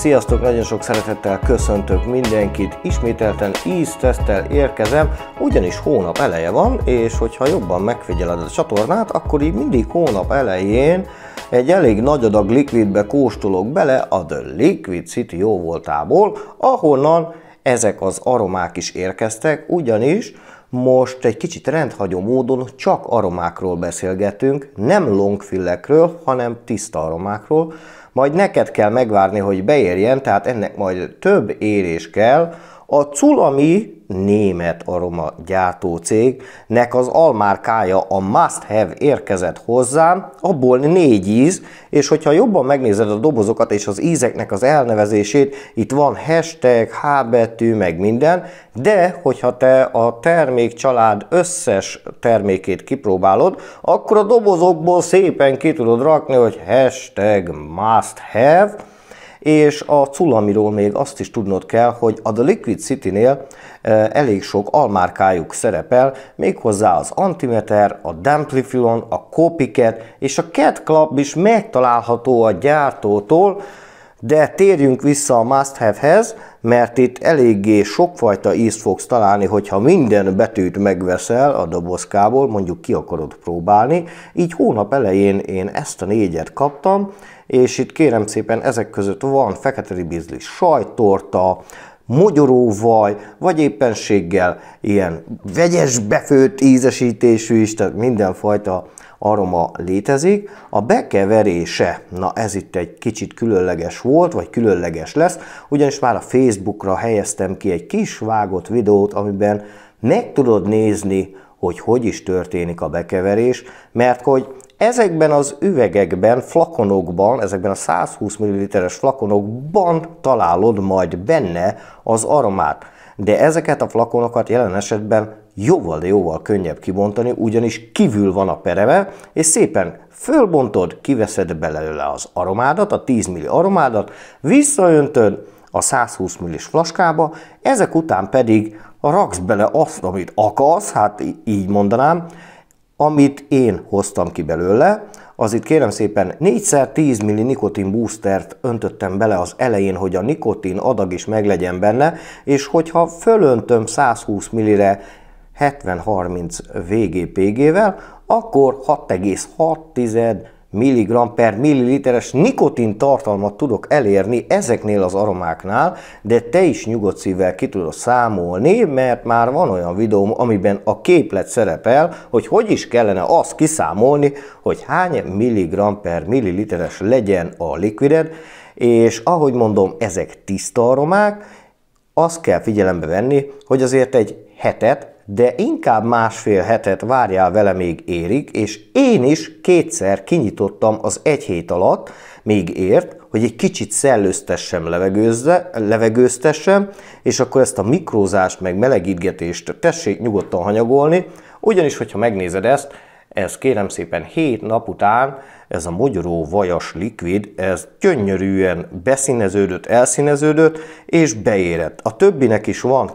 Sziasztok, nagyon sok szeretettel köszöntök mindenkit, ismételten íztesztel érkezem, ugyanis hónap eleje van, és hogyha jobban megfigyeled a csatornát, akkor így mindig hónap elején egy elég nagy adag likvidbe kóstolok bele a The Liquid City voltából, ahonnan ezek az aromák is érkeztek, ugyanis most egy kicsit rendhagyó módon csak aromákról beszélgetünk, nem longfillekről, hanem tiszta aromákról, majd neked kell megvárni, hogy beérjen, tehát ennek majd több érés kell, a Culami német aroma gyártó cégnek az almárkája a Must Have érkezett hozzám, abból négy íz, és hogyha jobban megnézed a dobozokat és az ízeknek az elnevezését, itt van hashtag, H betű, meg minden, de hogyha te a termékcsalád összes termékét kipróbálod, akkor a dobozokból szépen ki tudod rakni, hogy hashtag Must Have, és a cullamiról még azt is tudnod kell, hogy a The Liquid City-nél e, elég sok almárkájuk szerepel, méghozzá az Antimeter, a Damplifilon, a Copycat és a Cat Club is megtalálható a gyártótól, de térjünk vissza a must have-hez, mert itt eléggé sokfajta ízt fogsz találni, hogyha minden betűt megveszel a dobozkából, mondjuk ki akarod próbálni. Így hónap elején én ezt a négyet kaptam, és itt kérem szépen ezek között van fekete ribizli sajtorta, mogyoróvaj, vagy éppenséggel ilyen vegyes befőtt ízesítésű is, tehát mindenfajta aroma létezik. A bekeverése, na ez itt egy kicsit különleges volt, vagy különleges lesz, ugyanis már a Facebookra helyeztem ki egy kis vágott videót, amiben meg tudod nézni, hogy hogy is történik a bekeverés, mert hogy Ezekben az üvegekben, flakonokban, ezekben a 120 ml-es flakonokban találod majd benne az aromát, de ezeket a flakonokat jelen esetben jóval, de jóval könnyebb kibontani, ugyanis kívül van a pereme, és szépen fölbontod, kiveszed belőle az aromádat, a 10 ml aromádat, visszaöntöd a 120 ml flaskába, ezek után pedig raksz bele azt, amit akarsz, hát így mondanám, amit én hoztam ki belőle, az itt kérem szépen 4x10 milli nikotin boostert öntöttem bele az elején, hogy a nikotin adag is meglegyen benne, és hogyha fölöntöm 120 millire 70-30 VGPG-vel, akkor 6,6 mg per milliliteres nikotin tartalmat tudok elérni ezeknél az aromáknál, de te is nyugodt szívvel ki tudod számolni, mert már van olyan videóm, amiben a képlet szerepel, hogy hogy is kellene azt kiszámolni, hogy hány milligram per milliliteres legyen a likvided, és ahogy mondom, ezek tiszta aromák, azt kell figyelembe venni, hogy azért egy hetet de inkább másfél hetet várjál vele még érik, és én is kétszer kinyitottam az egy hét alatt, még ért, hogy egy kicsit szellőztessem, levegőzze, levegőztessem, és akkor ezt a mikrózást, meg melegítgetést tessék nyugodtan hanyagolni, ugyanis, hogyha megnézed ezt, ez kérem szépen 7 nap után ez a mogyoró vajas likvid, ez gyönyörűen beszíneződött, elszíneződött és beérett. A többinek is van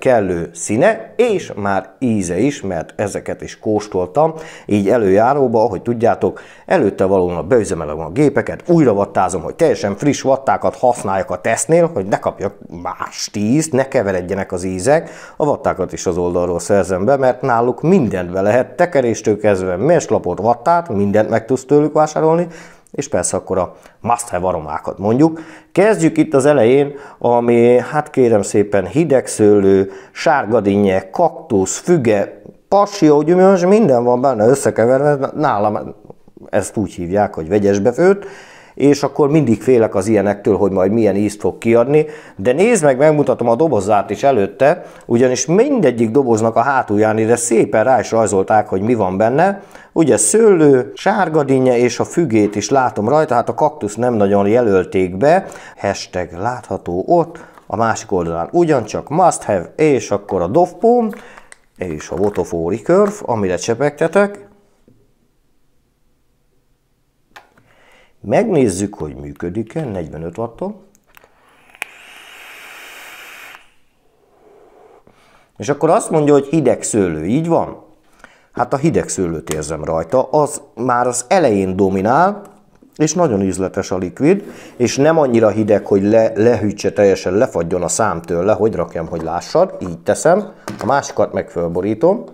kellő színe, és már íze is, mert ezeket is kóstoltam, így előjáróba, ahogy tudjátok, előtte valóban beüzemelem a gépeket, újra vattázom, hogy teljesen friss vattákat használjak a tesznél, hogy ne kapjak más ízt, ne keveredjenek az ízek, a vattákat is az oldalról szerzem be, mert náluk mindent be lehet, tekeréstől kezdve meslapot, vattát, mindent tudsz tőlük, vásárolni, és persze akkor a must have aromákat mondjuk. Kezdjük itt az elején, ami hát kérem szépen hidegszőlő, sárgadinje, kaktusz, füge, passió, gyümölcs, minden van benne összekeverve, nálam ezt úgy hívják, hogy vegyesbe főtt és akkor mindig félek az ilyenektől, hogy majd milyen ízt fog kiadni, de nézd meg, megmutatom a dobozát is előtte, ugyanis mindegyik doboznak a hátulján ide szépen rá is rajzolták, hogy mi van benne, Ugye szőlő, sárgadínje és a fügét is látom rajta, hát a kaktusz nem nagyon jelölték be, hashtag látható ott, a másik oldalán ugyancsak must have, és akkor a dovpóm, és a votofóri körv, amire csepegtetek, Megnézzük, hogy működik-e 45 watton. És akkor azt mondja, hogy hideg szőlő, így van? Hát a hideg szőlőt érzem rajta, az már az elején dominál, és nagyon ízletes a likvid, és nem annyira hideg, hogy le, lehűtse teljesen, lefagyjon a szám tőle, hogy rakjam, hogy lássad, így teszem, a másikat meg fölborítom.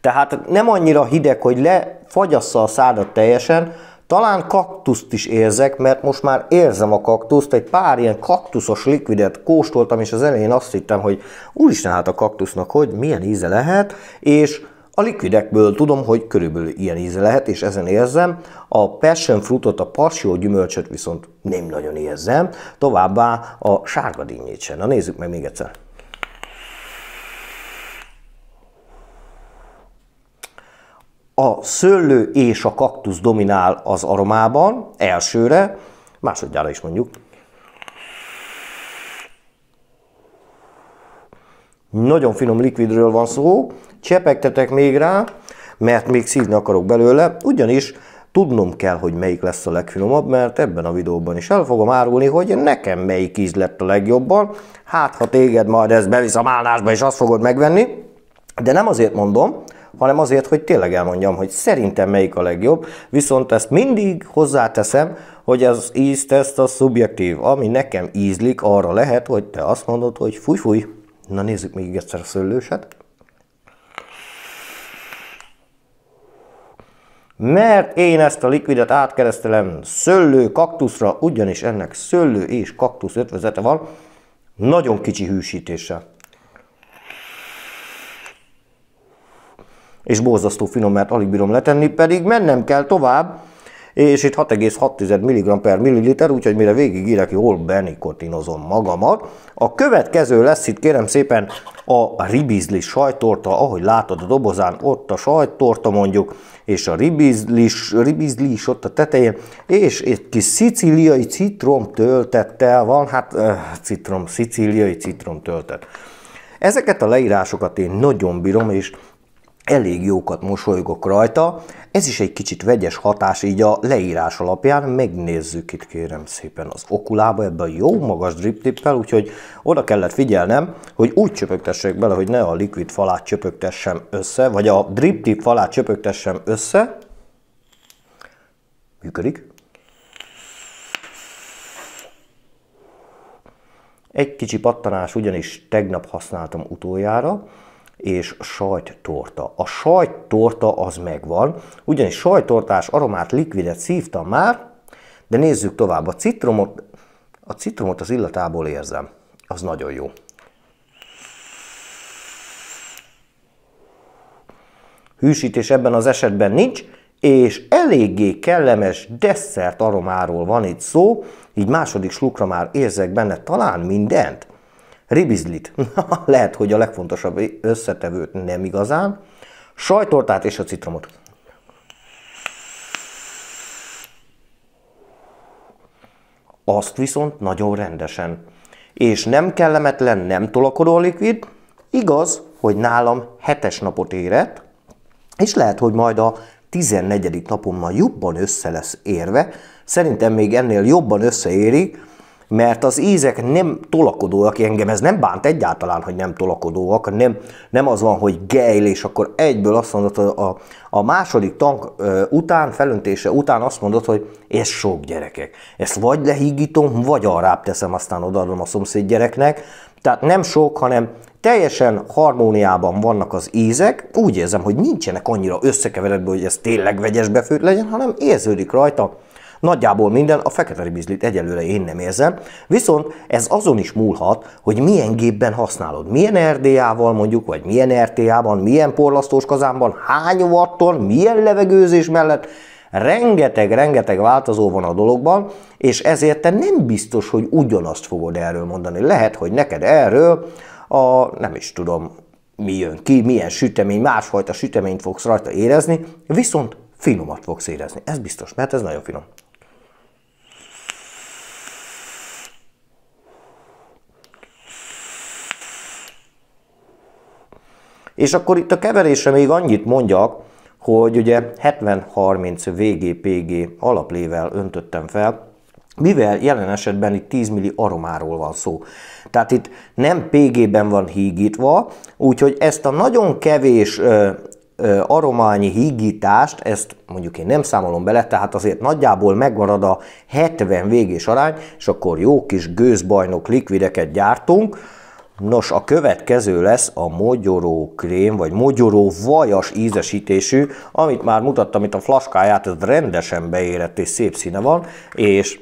Tehát nem annyira hideg, hogy lefagyassza a szádat teljesen, talán kaktuszt is érzek, mert most már érzem a kaktuszt, egy pár ilyen kaktuszos likvidet kóstoltam, és az elején azt hittem, hogy úristen hát a kaktusznak, hogy milyen íze lehet, és a likvidekből tudom, hogy körülbelül ilyen íze lehet, és ezen érzem. A passion fruitot, a passió gyümölcsöt viszont nem nagyon érzem, továbbá a sárga dinnyét sem. Na nézzük meg még egyszer. a szőlő és a kaktusz dominál az aromában, elsőre, másodjára is mondjuk. Nagyon finom likvidről van szó, csepegtetek még rá, mert még szívni akarok belőle, ugyanis tudnom kell, hogy melyik lesz a legfinomabb, mert ebben a videóban is el fogom árulni, hogy nekem melyik íz lett a legjobban. Hát, ha téged majd ez bevisz a málnásba, és azt fogod megvenni, de nem azért mondom, hanem azért, hogy tényleg elmondjam, hogy szerintem melyik a legjobb, viszont ezt mindig hozzáteszem, hogy az íz teszt az szubjektív, ami nekem ízlik, arra lehet, hogy te azt mondod, hogy fúj-fúj. Na nézzük még egyszer a szőlőset. mert én ezt a likvidet átkeresztelem szőlő kaktuszra, ugyanis ennek szőlő és kaktusz ötvözete van, nagyon kicsi hűsítéssel. és borzasztó finom, mert alig bírom letenni, pedig mennem kell tovább, és itt 6,6 mg per milliliter, úgyhogy mire írek, jól benikotinozom magamat. A következő lesz itt kérem szépen a ribizlis sajtorta, ahogy látod a dobozán, ott a sajtorta mondjuk, és a ribizlis, ribizlis ott a tetején, és egy kis szicíliai citrom töltettel van, hát euh, citrom, szicíliai citrom töltet. Ezeket a leírásokat én nagyon bírom, és elég jókat mosolygok rajta. Ez is egy kicsit vegyes hatás, így a leírás alapján. Megnézzük itt kérem szépen az okulába, ebben a jó magas drip tippel, úgyhogy oda kellett figyelnem, hogy úgy csöpögtessek bele, hogy ne a liquid falát csöpögtessem össze, vagy a drip tip falát csöpögtessem össze. Működik. Egy kicsi pattanás ugyanis tegnap használtam utoljára, és sajttorta. A sajttorta az megvan, ugyanis sajtortás aromát, likvidet szívtam már, de nézzük tovább. A citromot, a citromot az illatából érzem. Az nagyon jó. Hűsítés ebben az esetben nincs, és eléggé kellemes desszert aromáról van itt szó, így második slukra már érzek benne talán mindent ribizlit, lehet, hogy a legfontosabb összetevőt nem igazán, sajtortát és a citromot. Azt viszont nagyon rendesen. És nem kellemetlen, nem tolakodó a likvid. Igaz, hogy nálam hetes napot érett, és lehet, hogy majd a 14. napon jobban össze lesz érve. Szerintem még ennél jobban összeérik, mert az ízek nem tolakodóak, engem ez nem bánt egyáltalán, hogy nem tolakodóak, nem, nem az van, hogy gejl, és akkor egyből azt mondod, hogy a, a második tank után, felöntése után azt mondod, hogy ez sok gyerekek. Ezt vagy lehígítom, vagy arrább teszem, aztán odaadom a szomszéd gyereknek. Tehát nem sok, hanem teljesen harmóniában vannak az ízek, úgy érzem, hogy nincsenek annyira összekeveredve, hogy ez tényleg vegyes befőtt legyen, hanem érződik rajta, Nagyjából minden, a fekete ribizlit egyelőre én nem érzem, viszont ez azon is múlhat, hogy milyen gépben használod, milyen RDA-val mondjuk, vagy milyen RTA-ban, milyen porlasztós kazánban, hány watton, milyen levegőzés mellett, rengeteg-rengeteg változó van a dologban, és ezért te nem biztos, hogy ugyanazt fogod erről mondani. Lehet, hogy neked erről a, nem is tudom, mi jön ki, milyen sütemény, másfajta süteményt fogsz rajta érezni, viszont finomat fogsz érezni. Ez biztos, mert ez nagyon finom. És akkor itt a keverésre még annyit mondjak, hogy ugye 70-30 VGPG alaplével öntöttem fel, mivel jelen esetben itt 10 milli aromáról van szó. Tehát itt nem PG-ben van hígítva, úgyhogy ezt a nagyon kevés ö, ö, arományi hígítást, ezt mondjuk én nem számolom bele, tehát azért nagyjából megmarad a 70 végés arány, és akkor jó kis gőzbajnok likvideket gyártunk, Nos, a következő lesz a mogyoró krém, vagy mogyoró vajas ízesítésű, amit már mutattam itt a flaskáját, ez rendesen beérett és szép színe van, és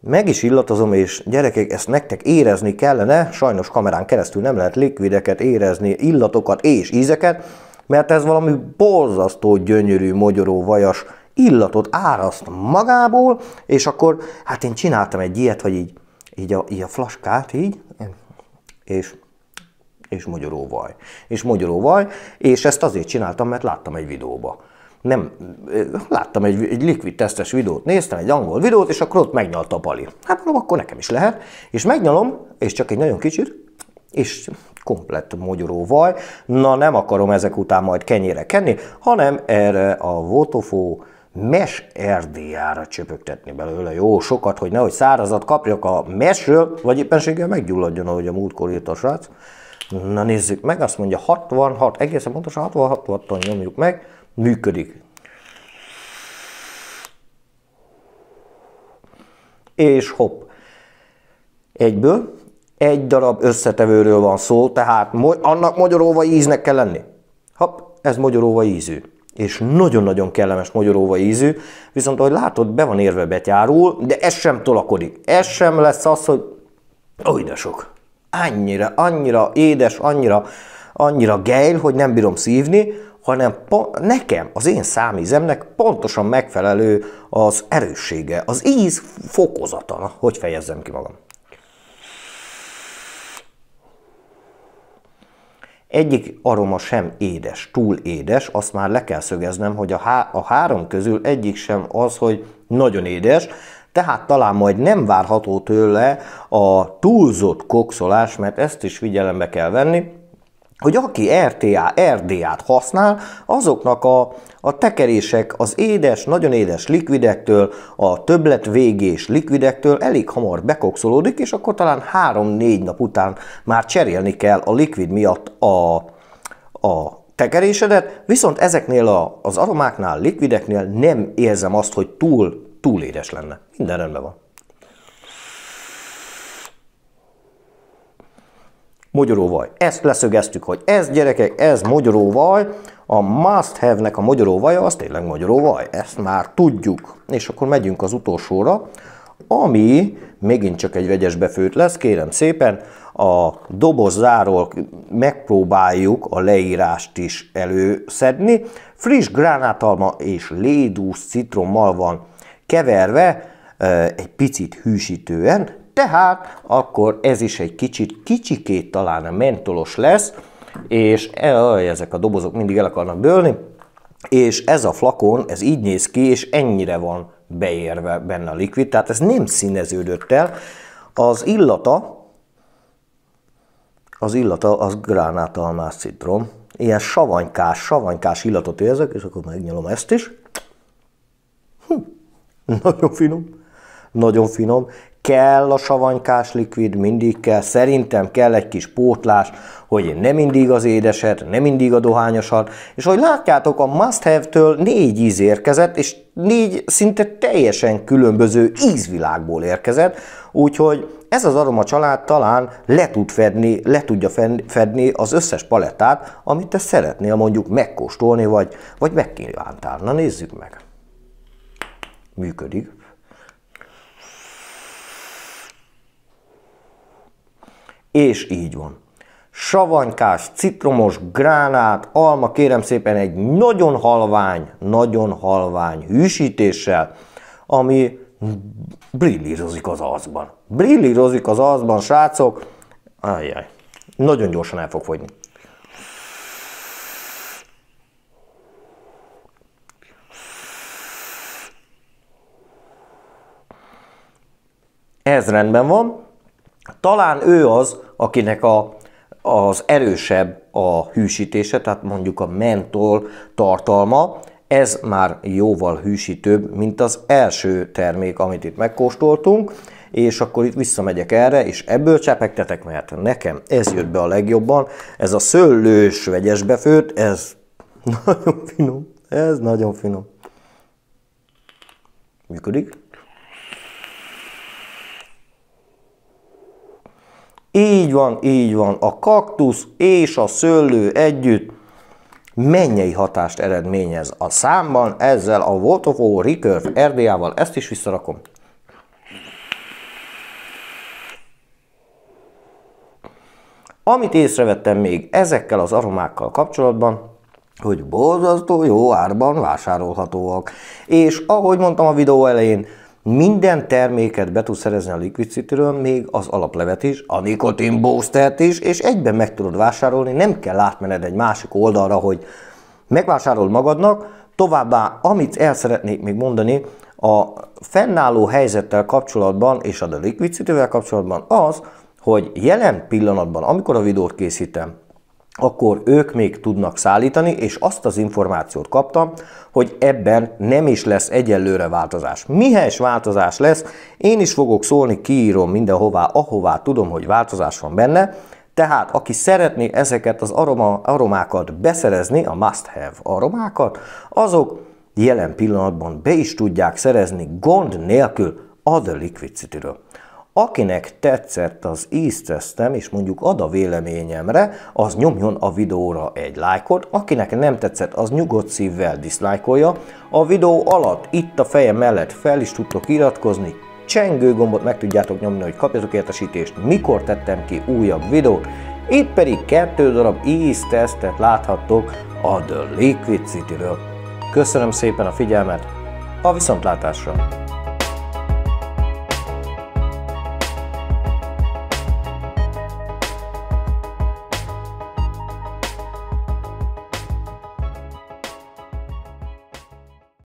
meg is illatozom, és gyerekek, ezt nektek érezni kellene, sajnos kamerán keresztül nem lehet likvideket érezni, illatokat és ízeket, mert ez valami borzasztó gyönyörű, mogyoró vajas illatot áraszt magából, és akkor hát én csináltam egy ilyet, hogy így, így a, így a flaskát így, és és magyaróvaj. És magyaróvaj, és ezt azért csináltam, mert láttam egy videóba. Nem, láttam egy, egy liquid tesztes videót, néztem egy angol videót, és akkor ott megnyalta a pali. Hát mondom, akkor nekem is lehet, és megnyalom, és csak egy nagyon kicsit, és komplett mogyoróvaj. Na nem akarom ezek után majd kenyére kenni, hanem erre a Votofó mes erdélyára csöpögtetni belőle jó sokat, hogy nehogy szárazat kapjak a mesről, vagy éppenséggel meggyulladjon, ahogy a múltkor írt a srác. Na nézzük meg, azt mondja 66, egészen pontosan 66 watton nyomjuk meg, működik. És hopp, egyből, egy darab összetevőről van szó, tehát annak magyaróva íznek kell lenni. Hopp, ez magyaróva ízű és nagyon-nagyon kellemes magyaróva ízű, viszont ahogy látod, be van érve betyárul, de ez sem tolakodik. Ez sem lesz az, hogy oly de sok. Annyira, annyira édes, annyira, annyira gejl, hogy nem bírom szívni, hanem nekem, az én számízemnek pontosan megfelelő az erőssége, az íz fokozata. Na, hogy fejezzem ki magam? Egyik aroma sem édes, túl édes, azt már le kell szögeznem, hogy a, há a három közül egyik sem az, hogy nagyon édes, tehát talán majd nem várható tőle a túlzott kokszolás, mert ezt is figyelembe kell venni, hogy aki RTA, RDA-t használ, azoknak a, a tekerések az édes, nagyon édes likvidektől, a többlet végés likvidektől elég hamar bekokszolódik, és akkor talán 3-4 nap után már cserélni kell a likvid miatt a, a tekerésedet, viszont ezeknél a, az aromáknál, likvideknél nem érzem azt, hogy túl, túl édes lenne. Minden rendben van. mogyoróvaj. Ezt leszögeztük, hogy ez gyerekek, ez mogyoróvaj, a must have-nek a mogyoróvaja az tényleg mogyoróvaj, ezt már tudjuk. És akkor megyünk az utolsóra, ami megint csak egy vegyes befőt lesz, kérem szépen, a dobozzáról megpróbáljuk a leírást is előszedni. Friss gránátalma és lédús citrommal van keverve, eh, egy picit hűsítően, tehát akkor ez is egy kicsit kicsikét talán mentolos lesz, és e, ezek a dobozok mindig el akarnak dőlni, és ez a flakon, ez így néz ki, és ennyire van beérve benne a likvid, tehát ez nem színeződött el. Az illata, az illata az gránátalmás citrom, ilyen savanykás, savanykás illatot érzek, és akkor megnyalom ezt is. Hm, nagyon finom, nagyon finom kell a savanykás likvid, mindig kell, szerintem kell egy kis pótlás, hogy nem mindig az édeset, nem mindig a dohányosat, és hogy látjátok, a must have-től négy íz érkezett, és négy szinte teljesen különböző ízvilágból érkezett, úgyhogy ez az aroma család talán le tud fedni, le tudja fedni az összes palettát, amit te szeretnél mondjuk megkóstolni, vagy, vagy megkívántál. Na nézzük meg! Működik. És így van. Savanykás, citromos, gránát, alma, kérem szépen egy nagyon halvány, nagyon halvány hűsítéssel, ami brillírozik az arcban. Brillírozik az arcban, srácok. Ajjaj, nagyon gyorsan el fog fogyni. Ez rendben van. Talán ő az, akinek a, az erősebb a hűsítése, tehát mondjuk a mentol tartalma, ez már jóval hűsítőbb, mint az első termék, amit itt megkóstoltunk, és akkor itt visszamegyek erre, és ebből csepegtetek, mert nekem ez jött be a legjobban, ez a szőlős vegyesbefőt, ez nagyon finom, ez nagyon finom. Működik? Így van, így van. A kaktusz és a szőlő együtt mennyei hatást eredményez a számban, ezzel a Voltofó Recurve RDA-val ezt is visszarakom. Amit észrevettem még ezekkel az aromákkal kapcsolatban, hogy borzasztó jó árban vásárolhatóak. És ahogy mondtam a videó elején, minden terméket be tudsz szerezni a Liquid City-ről, még az alaplevet is, a nikotin boostert is, és egyben meg tudod vásárolni, nem kell átmened egy másik oldalra, hogy megvásárol magadnak, továbbá, amit el szeretnék még mondani, a fennálló helyzettel kapcsolatban és a The Liquid City-vel kapcsolatban az, hogy jelen pillanatban, amikor a videót készítem, akkor ők még tudnak szállítani, és azt az információt kaptam, hogy ebben nem is lesz egyelőre változás. Mihez változás lesz, én is fogok szólni, kiírom mindenhová, ahová tudom, hogy változás van benne, tehát aki szeretné ezeket az aroma, aromákat beszerezni, a must-have aromákat, azok jelen pillanatban be is tudják szerezni gond nélkül a The Liquid City-ről. Akinek tetszett az íztesztem, és mondjuk ad a véleményemre, az nyomjon a videóra egy lájkot, akinek nem tetszett, az nyugodt szívvel diszlájkolja. A videó alatt, itt a fejem mellett fel is tudtok iratkozni, csengő gombot meg tudjátok nyomni, hogy kapjatok értesítést, mikor tettem ki újabb videót. Itt pedig kettő darab íztesztet láthattok a The Liquid City-ről. Köszönöm szépen a figyelmet, a viszontlátásra!